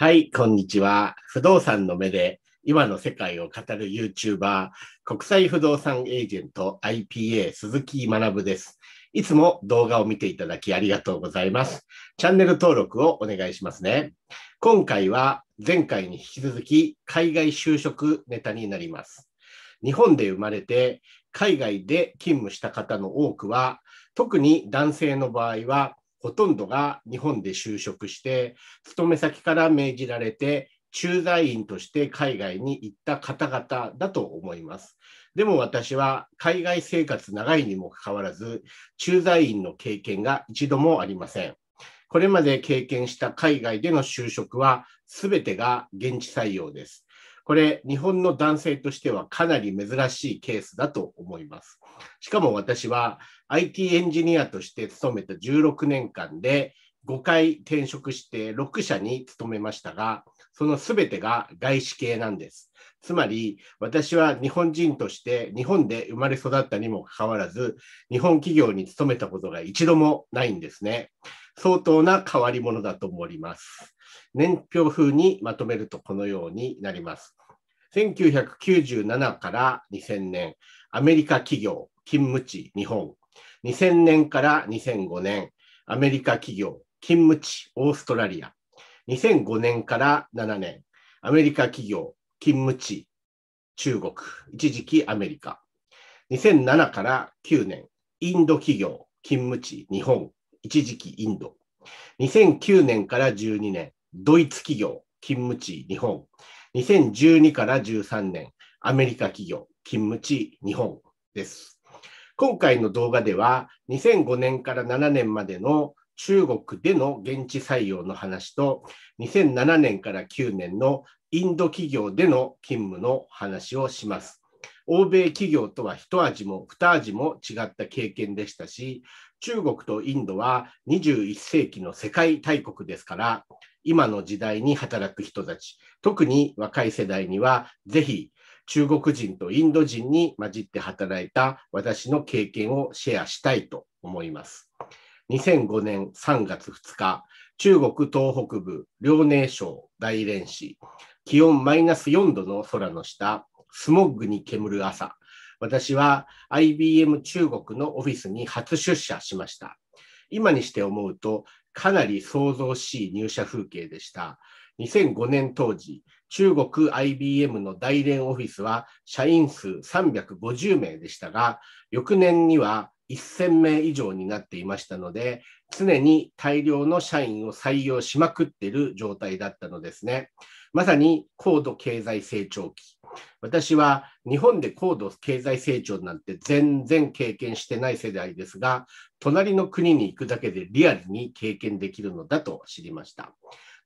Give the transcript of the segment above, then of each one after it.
はい、こんにちは。不動産の目で今の世界を語る YouTuber、国際不動産エージェント IPA 鈴木学です。いつも動画を見ていただきありがとうございます。チャンネル登録をお願いしますね。今回は前回に引き続き海外就職ネタになります。日本で生まれて海外で勤務した方の多くは、特に男性の場合はほとんどが日本で就職して勤め先から命じられて駐在員として海外に行った方々だと思います。でも私は海外生活長いにもかかわらず駐在員の経験が一度もありません。これまで経験した海外での就職は全てが現地採用です。これ、日本の男性としてはかなり珍しいケースだと思います。しかも私は IT エンジニアとして勤めた16年間で5回転職して6社に勤めましたが、その全てが外資系なんです。つまり、私は日本人として日本で生まれ育ったにもかかわらず、日本企業に勤めたことが一度もないんですね。相当な変わり者だと思います。年表風にまとめるとこのようになります。1997から2000年、アメリカ企業、勤務地、日本。2000年から2005年、アメリカ企業、勤務地、オーストラリア。2005年から7年、アメリカ企業、勤務地、中国、一時期アメリカ。2007から9年、インド企業、勤務地、日本、一時期インド。2009年から12年、ドイツ企業、勤務地、日本。2012から13年、アメリカ企業、勤務地、日本です。今回の動画では、2005年から7年までの中国での現地採用の話と、2007年から9年のインド企業での勤務の話をします。欧米企業とは一味も二味も違った経験でしたし、中国とインドは21世紀の世界大国ですから、今の時代に働く人たち、特に若い世代には、ぜひ中国人とインド人に混じって働いた私の経験をシェアしたいと思います。2005年3月2日、中国東北部遼寧省大連市、気温マイナス4度の空の下、スモッグに煙る朝、私は IBM 中国のオフィスに初出社しました。今にして思うとかなり想像しい入社風景でした。2005年当時、中国 IBM の大連オフィスは社員数350名でしたが、翌年には1000名以上になっていましたので、常に大量の社員を採用しまくっている状態だったのですね。まさに高度経済成長期、私は日本で高度経済成長なんて全然経験してない世代ですが、隣の国に行くだけでリアルに経験できるのだと知りました。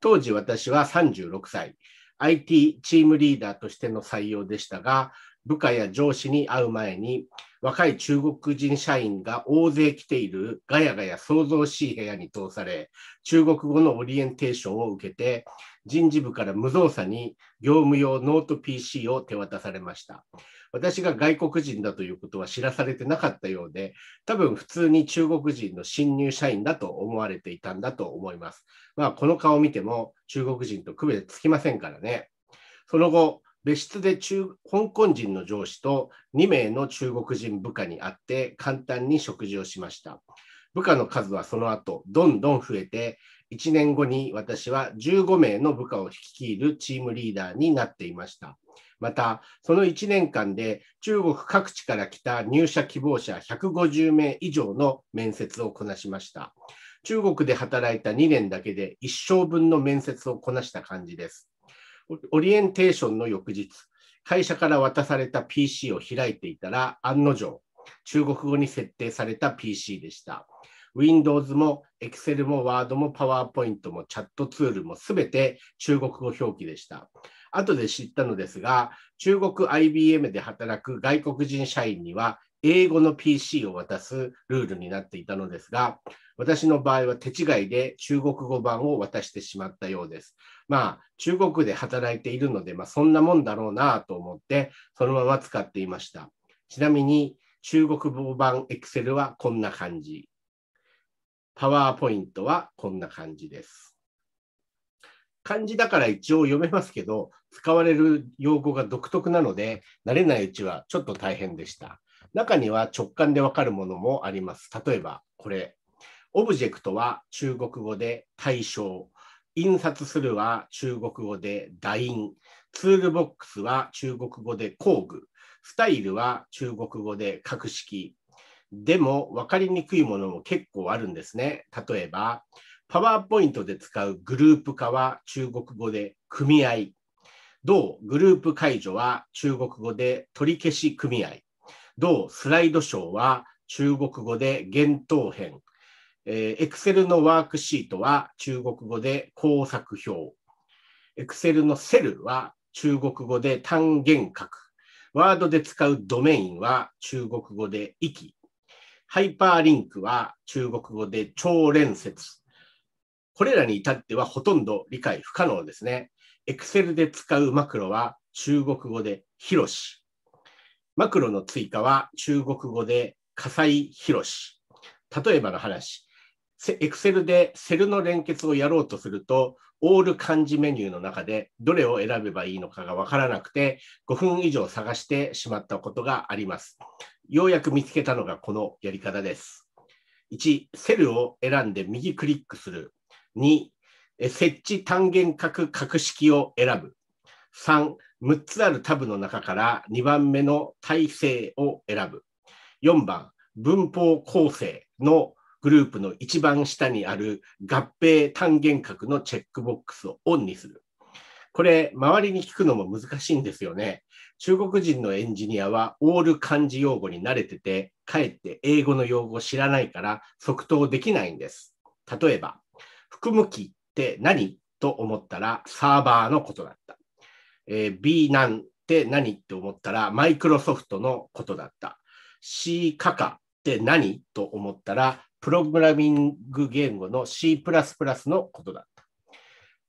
当時私は36歳、IT チームリーダーとしての採用でしたが、部下や上司に会う前に、若い中国人社員が大勢来ているガヤガヤ騒々しい部屋に通され、中国語のオリエンテーションを受けて、人事部から無造作に業務用ノート PC を手渡されました。私が外国人だということは知らされてなかったようで、多分普通に中国人の新入社員だと思われていたんだと思います。まあ、この顔を見ても中国人と区別つきませんからね。その後、別室で中香港人の上司と2名の中国人部下に会って簡単に食事をしました。部下の数はその後、どんどん増えて、1年後に私は15名の部下を率いるチームリーダーになっていました。また、その1年間で中国各地から来た入社希望者150名以上の面接をこなしました。中国で働いた2年だけで一生分の面接をこなした感じです。オリエンテーションの翌日、会社から渡された PC を開いていたら、案の定、中国語に設定された PC でした。Windows も Excel も Word も PowerPoint もチャットツールもすべて中国語表記でした。後で知ったのですが、中国 IBM で働く外国人社員には英語の PC を渡すルールになっていたのですが、私の場合は手違いで中国語版を渡してしまったようです。まあ、中国で働いているので、まあ、そんなもんだろうなと思って、そのまま使っていました。ちなみに、中国語版 Excel はこんな感じ。PowerPoint はこんな感じです。漢字だから一応読めますけど、使われる用語が独特なので、慣れないうちはちょっと大変でした。中には直感でわかるものもあります。例えば、これ。オブジェクトは中国語で対象。印刷するは中国語で打印。ツールボックスは中国語で工具。スタイルは中国語で格式。でも分かりにくいものも結構あるんですね。例えば、パワーポイントで使うグループ化は中国語で組合。同グループ解除は中国語で取り消し組合。同スライドショーは中国語で厳冬編。えク Excel のワークシートは中国語で工作表。Excel のセルは中国語で単元格。ワードで使うドメインは中国語で域、ハイパーリンクは中国語で超連接。これらに至ってはほとんど理解不可能ですね。Excel で使うマクロは中国語で広し。マクロの追加は中国語で火災広し。例えばの話、Excel でセルの連結をやろうとすると、オール漢字メニューの中でどれを選べばいいのかが分からなくて5分以上探してしまったことがあります。ようやく見つけたのがこのやり方です。1、セルを選んで右クリックする。2、設置単元角格式を選ぶ。3、6つあるタブの中から2番目の体制を選ぶ。4番、文法構成のグループの一番下にある合併単元格のチェックボックスをオンにする。これ、周りに聞くのも難しいんですよね。中国人のエンジニアはオール漢字用語に慣れてて、かえって英語の用語を知らないから即答できないんです。例えば、服む機って何と思ったらサーバーのことだった。えー、B なんって何って思ったらマイクロソフトのことだった。C カカって何と思ったらプログラミング言語の C++ のことだった。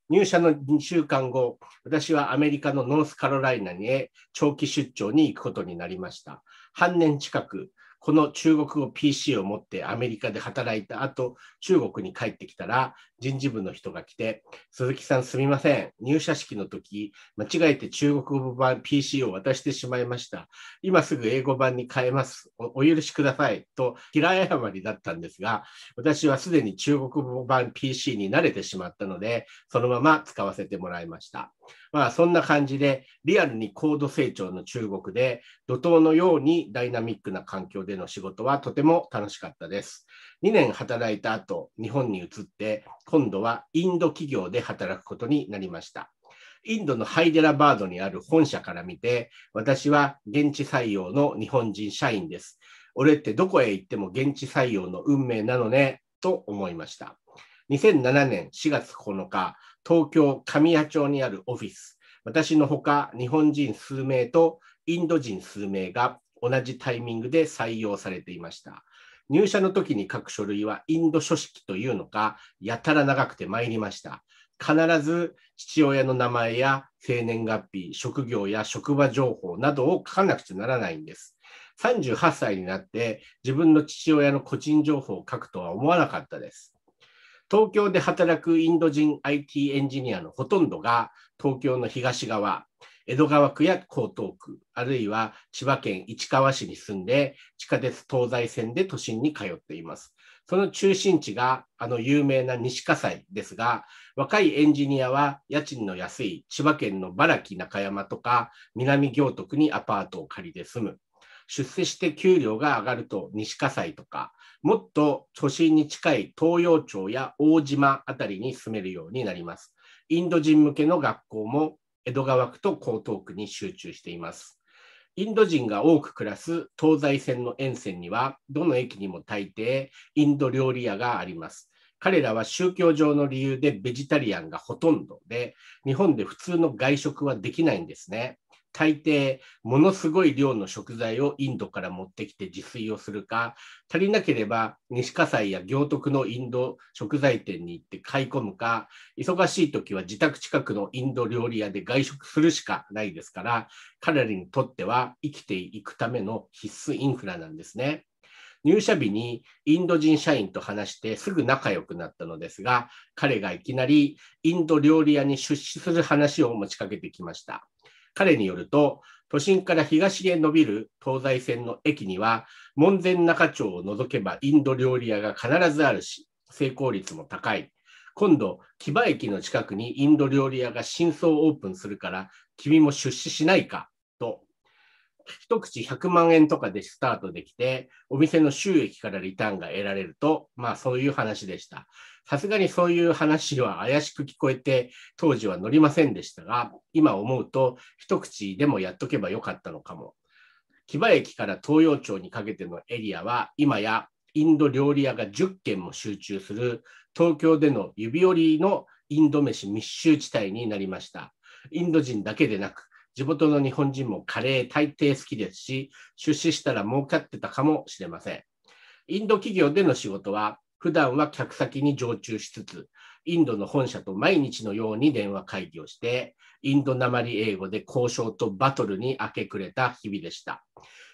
入社の2週間後、私はアメリカのノースカロライナへ長期出張に行くことになりました。半年近く、この中国語 PC を持ってアメリカで働いた後、中国に帰ってきたら、人事部の人が来て、鈴木さんすみません。入社式の時、間違えて中国語版 PC を渡してしまいました。今すぐ英語版に変えます。おお許しください。と、平謝りだったんですが、私はすでに中国語版 PC に慣れてしまったので、そのまま使わせてもらいました。まあ、そんな感じで、リアルに高度成長の中国で、怒涛のようにダイナミックな環境での仕事はとても楽しかったです。2年働いた後、日本に移って、今度はインド企業で働くことになりました。インドのハイデラバードにある本社から見て、私は現地採用の日本人社員です。俺ってどこへ行っても現地採用の運命なのね、と思いました。2007年4月9日、東京神谷町にあるオフィス、私のほか日本人数名とインド人数名が同じタイミングで採用されていました。入社の時に書く書類はインド書式というのか、やたら長くて参りました。必ず父親の名前や生年月日、職業や職場情報などを書かなくちゃならないんです。38歳になって自分の父親の個人情報を書くとは思わなかったです。東京で働くインド人 IT エンジニアのほとんどが東京の東側、江戸川区や江東区、あるいは千葉県市川市に住んで、地下鉄東西線で都心に通っています。その中心地があの有名な西葛西ですが、若いエンジニアは家賃の安い千葉県の茨城中山とか南行徳にアパートを借りて住む。出世して給料が上がると西葛西とか、もっと都心に近い東洋町や大島あたりに住めるようになります。インド人向けの学校も江戸川区と江東区に集中しています。インド人が多く暮らす東西線の沿線には、どの駅にも大抵インド料理屋があります。彼らは宗教上の理由でベジタリアンがほとんどで、日本で普通の外食はできないんですね。大抵ものすごい量の食材をインドから持ってきて自炊をするか足りなければ西葛西や行徳のインド食材店に行って買い込むか忙しい時は自宅近くのインド料理屋で外食するしかないですから彼らにとっては生きていくための必須インフラなんですね。入社日にインド人社員と話してすぐ仲良くなったのですが彼がいきなりインド料理屋に出資する話を持ちかけてきました。彼によると、都心から東へ伸びる東西線の駅には、門前仲町を除けばインド料理屋が必ずあるし、成功率も高い。今度、木場駅の近くにインド料理屋が新装オープンするから、君も出資しないか一口100万円とかでスタートできて、お店の収益からリターンが得られると、まあそういう話でした。さすがにそういう話は怪しく聞こえて、当時は乗りませんでしたが、今思うと一口でもやっとけばよかったのかも。木場駅から東洋町にかけてのエリアは、今やインド料理屋が10軒も集中する、東京での指折りのインド飯密集地帯になりました。インド人だけでなく、地元の日本人もカレー大抵好きですし、出資したら儲かってたかもしれません。インド企業での仕事は、普段は客先に常駐しつつ、インドの本社と毎日のように電話会議をして、インド鉛り英語で交渉とバトルに明け暮れた日々でした。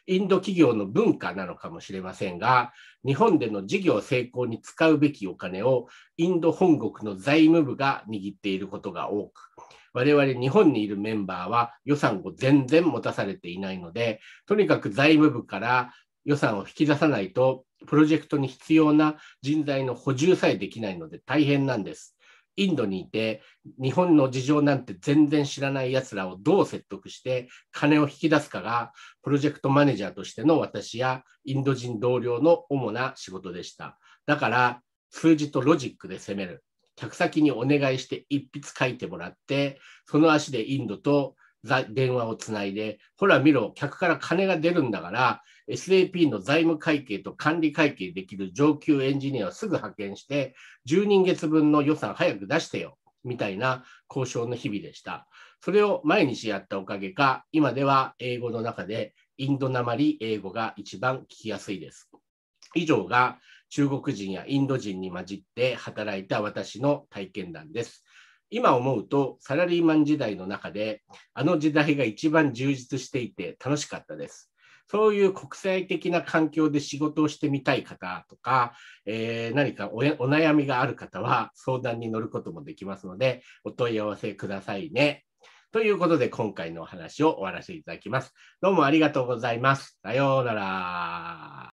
インド企業の文化なのかもしれませんが、日本での事業成功に使うべきお金をインド本国の財務部が握っていることが多く、我々日本にいるメンバーは予算を全然持たされていないので、とにかく財務部から予算を引き出さないと、プロジェクトに必要な人材の補充さえできないので大変なんです。インドにいて、日本の事情なんて全然知らないやつらをどう説得して金を引き出すかが、プロジェクトマネージャーとしての私やインド人同僚の主な仕事でした。だから、数字とロジックで攻める。客先にお願いして一筆書いてもらってその足でインドと電話をつないでほら見ろ客から金が出るんだから SAP の財務会計と管理会計できる上級エンジニアをすぐ派遣して10人月分の予算早く出してよみたいな交渉の日々でした。それを毎日やったおかげか、今では英語の中でインドなまり英語が一番聞きやすいです。以上が中国人やインド人に混じって働いた私の体験談です。今思うとサラリーマン時代の中であの時代が一番充実していて楽しかったです。そういう国際的な環境で仕事をしてみたい方とか、えー、何かお悩みがある方は相談に乗ることもできますので、お問い合わせくださいね。ということで、今回のお話を終わらせていただきます。どうもありがとうございます。さようなら。